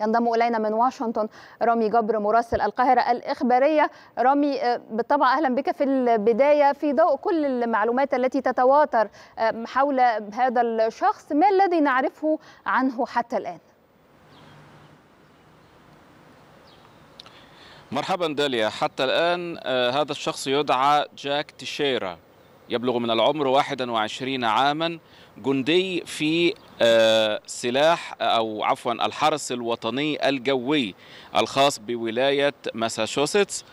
ينضم الينا من واشنطن رامي جبر مراسل القاهره الاخباريه رامي آه، بالطبع اهلا بك في البدايه في ضوء كل المعلومات التي تتواتر آه، حول هذا الشخص ما الذي نعرفه عنه حتى الان مرحبا داليا حتى الان آه، هذا الشخص يدعى جاك تشيرا يبلغ من العمر 21 عاما جندي في آه، سلاح أو عفوا الحرس الوطني الجوي الخاص بولاية ماساتشوستس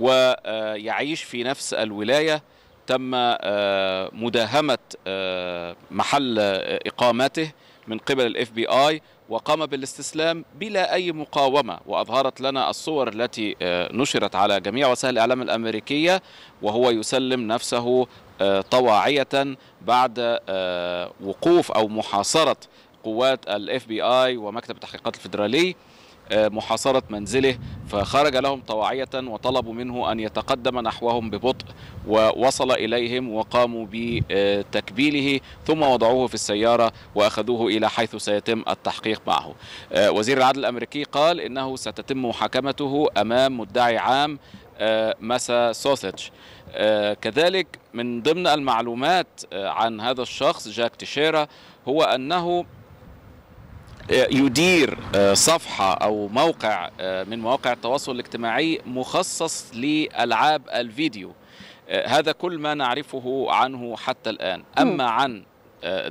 ويعيش في نفس الولاية تم آه، مداهمة آه، محل إقامته من قبل الاف بي اي وقام بالاستسلام بلا اي مقاومه واظهرت لنا الصور التي نشرت على جميع وسائل الاعلام الامريكيه وهو يسلم نفسه آه، طواعية بعد آه، وقوف أو محاصرة قوات الاف بي اي ومكتب التحقيقات الفيدرالي آه، محاصرة منزله فخرج لهم طواعية وطلبوا منه أن يتقدم نحوهم ببطء ووصل إليهم وقاموا بتكبيله ثم وضعوه في السيارة وأخذوه إلى حيث سيتم التحقيق معه وزير العدل الأمريكي قال إنه ستتم محاكمته أمام مدعي عام ماسا آه، آه، سوسج كذلك من ضمن المعلومات آه، عن هذا الشخص جاك تشيرا هو أنه يدير صفحة أو موقع من مواقع التواصل الاجتماعي مخصص لألعاب الفيديو هذا كل ما نعرفه عنه حتى الآن أما عن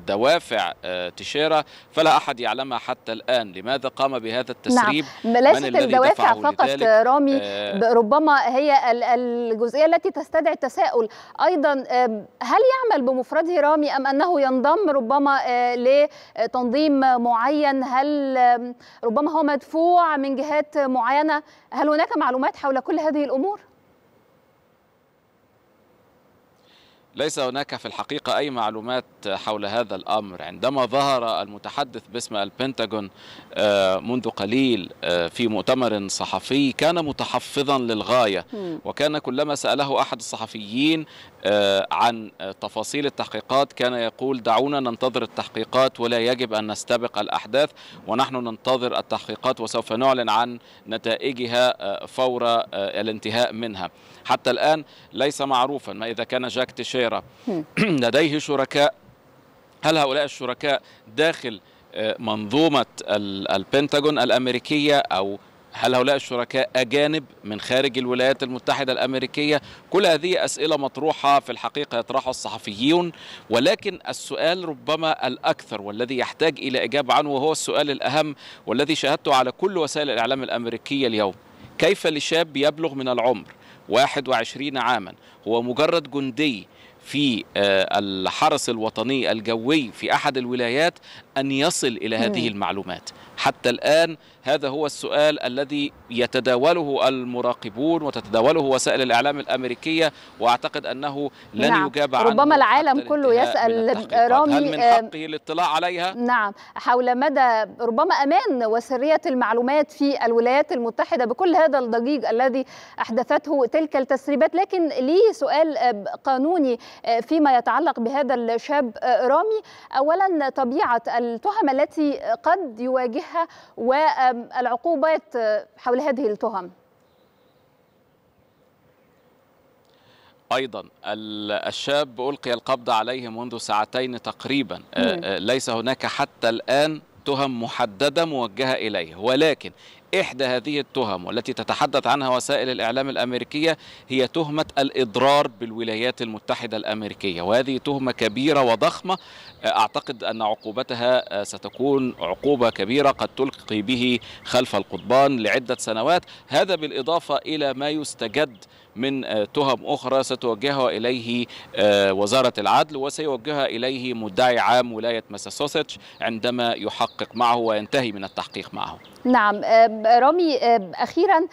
دوافع آه، تشيرة فلا أحد يعلمها حتى الآن لماذا قام بهذا نعم. التسريب نعم. ليست الدوافع فقط آه، رامي ربما هي الجزئية التي تستدعي التساؤل أيضا هل يعمل بمفرده رامي أم أنه ينضم ربما آه، لتنظيم معين هل ربما هو مدفوع من جهات معينة هل هناك معلومات حول كل هذه الأمور؟ ليس هناك في الحقيقة أي معلومات حول هذا الأمر عندما ظهر المتحدث باسم البنتاغون آه، منذ قليل آه، في مؤتمر صحفي كان متحفظا للغاية وكان كلما سأله أحد الصحفيين آه، عن تفاصيل التحقيقات كان يقول دعونا ننتظر التحقيقات ولا يجب أن نستبق الأحداث ونحن ننتظر التحقيقات وسوف نعلن عن نتائجها فور الانتهاء منها حتى الآن ليس معروفا ما إذا كان جاك تشير الصغيرة لديه شركاء هل هؤلاء الشركاء داخل آه، منظومة البنتاجون الأمريكية أو هل هؤلاء الشركاء أجانب من خارج الولايات المتحدة الأمريكية كل هذه أسئلة مطروحة في الحقيقة يطرحها الصحفيون ولكن السؤال ربما الأكثر والذي يحتاج إلى إجابة عنه وهو السؤال الأهم والذي شاهدته على كل وسائل الإعلام الأمريكية اليوم كيف لشاب يبلغ من العمر 21 عاما هو مجرد جندي في آه، الحرس الوطني الجوي في أحد الولايات أن يصل إلى هذه المعلومات حتى الآن هذا هو السؤال الذي يتداوله المراقبون وتتداوله وسائل الإعلام الأمريكية وأعتقد أنه لن نعم. يجاب عنه ربما العالم كله يسأل رامي هل من آه، حقه الاطلاع عليها؟ نعم حول مدى ربما أمان وسرية المعلومات في الولايات المتحدة بكل هذا الضجيج الذي أحدثته تلك التسريبات لكن لي سؤال آه، قانوني آه، فيما يتعلق بهذا الشاب رامي أولا طبيعة التهم التي قد يواجهها و العقوبات حول هذه التهم ايضا الشاب القي القبض عليه منذ ساعتين تقريبا آه، آه، ليس هناك حتى الان تهم محدده موجهه اليه ولكن إحدى هذه التهم والتي تتحدث عنها وسائل الإعلام الأمريكية هي تهمة الإضرار بالولايات المتحدة الأمريكية وهذه تهمة كبيرة وضخمة أعتقد أن عقوبتها آه، ستكون عقوبة كبيرة قد تلقي به خلف القضبان لعدة سنوات هذا بالإضافة إلى ما يستجد من آه، تهم أخرى ستوجهها إليه آه، وزارة العدل وسيوجهها إليه مدعي عام ولاية ماساتشوستس عندما يحقق معه وينتهي من التحقيق معه نعم رامي اخيرا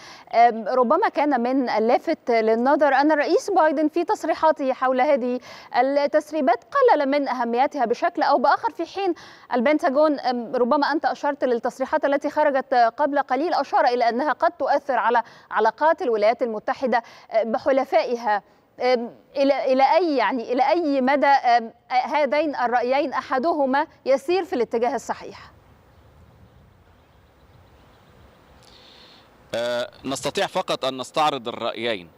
ربما كان من اللافت للنظر ان الرئيس بايدن في تصريحاته حول هذه التسريبات قلل من اهميتها بشكل او باخر في حين البنتاجون ربما انت اشرت للتصريحات التي خرجت قبل قليل اشار الى انها قد تؤثر على علاقات الولايات المتحده بحلفائها الى الى اي يعني الى اي مدى هذين الرايين احدهما يسير في الاتجاه الصحيح آه، نستطيع فقط أن نستعرض الرأيين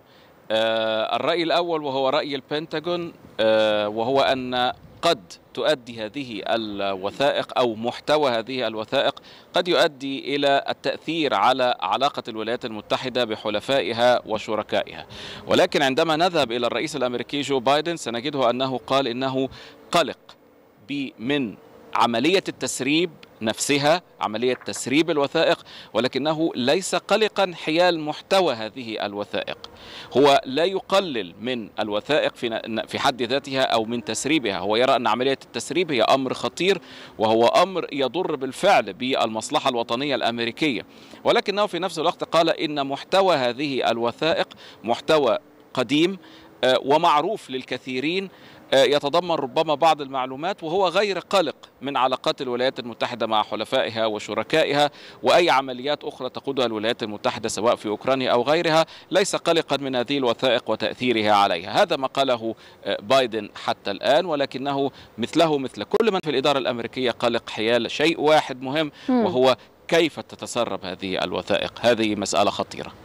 آه، الرأي الأول وهو رأي البنتاجون آه، وهو أن قد تؤدي هذه الوثائق او محتوى هذه الوثائق قد يؤدي الى التاثير على علاقه الولايات المتحده بحلفائها وشركائها ولكن عندما نذهب الى الرئيس الامريكي جو بايدن سنجده انه قال انه قلق من عمليه التسريب نفسها عملية تسريب الوثائق ولكنه ليس قلقا حيال محتوى هذه الوثائق هو لا يقلل من الوثائق في في حد ذاتها أو من تسريبها هو يرى أن عملية التسريب هي أمر خطير وهو أمر يضر بالفعل بالمصلحة الوطنية الأمريكية ولكنه في نفس الوقت قال إن محتوى هذه الوثائق محتوى قديم آه، ومعروف للكثيرين آه، يتضمن ربما بعض المعلومات وهو غير قلق من علاقات الولايات المتحدة مع حلفائها وشركائها وأي عمليات أخرى تقودها الولايات المتحدة سواء في أوكرانيا أو غيرها ليس قلقا من هذه الوثائق وتأثيرها عليها هذا ما قاله آه، بايدن حتى الآن ولكنه مثله مثل كل من في الإدارة الأمريكية قلق حيال شيء واحد مهم وهو كيف تتسرب هذه الوثائق هذه مسألة خطيرة